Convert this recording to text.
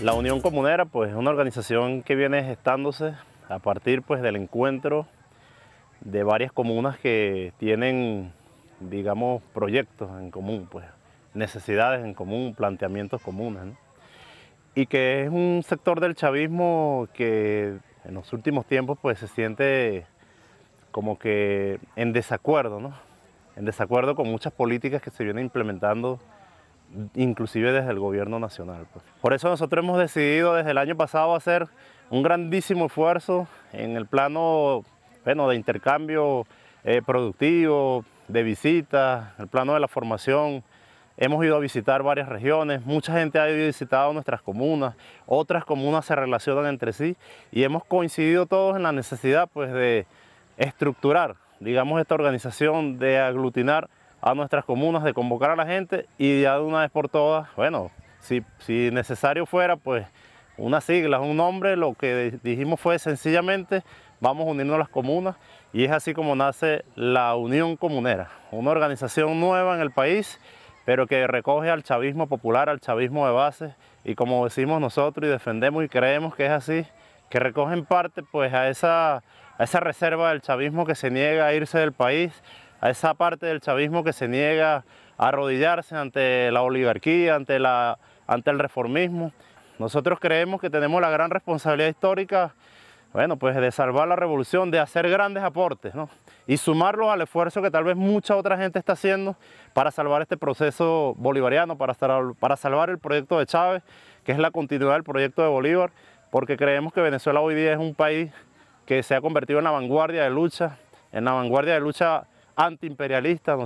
La Unión Comunera, pues, es una organización que viene gestándose a partir, pues, del encuentro de varias comunas que tienen, digamos, proyectos en común, pues, necesidades en común, planteamientos comunes, y que es un sector del chavismo que en los últimos tiempos pues se siente como que en desacuerdo, ¿no? en desacuerdo con muchas políticas que se vienen implementando inclusive desde el gobierno nacional. Pues. Por eso nosotros hemos decidido desde el año pasado hacer un grandísimo esfuerzo en el plano bueno, de intercambio eh, productivo, de visitas, el plano de la formación. Hemos ido a visitar varias regiones, mucha gente ha ido a visitar nuestras comunas, otras comunas se relacionan entre sí y hemos coincidido todos en la necesidad pues, de estructurar digamos, esta organización de aglutinar a nuestras comunas, de convocar a la gente y ya de una vez por todas, bueno, si, necesario fuera, pues una sigla, un nombre, lo que dijimos fue sencillamente vamos a unirnos a las comunas y es así como nace la Unión Comunera, una organización nueva en el país, pero que recoge al chavismo popular, al chavismo de base y como decimos nosotros y defendemos y creemos que es así, que recogen parte pues, a, esa, reserva del chavismo que se niega a irse del país, a esa parte del chavismo que se niega a arrodillarse ante la oligarquía, ante, el reformismo. Nosotros creemos que tenemos la gran responsabilidad histórica bueno, pues de salvar la revolución, de hacer grandes aportes, Y sumarlos al esfuerzo que tal vez mucha otra gente está haciendo para salvar este proceso bolivariano, para, para salvar el proyecto de Chávez, que es la continuidad del proyecto de Bolívar, porque creemos que Venezuela hoy día es un país que se ha convertido en la vanguardia de lucha, en la vanguardia de lucha antiimperialista.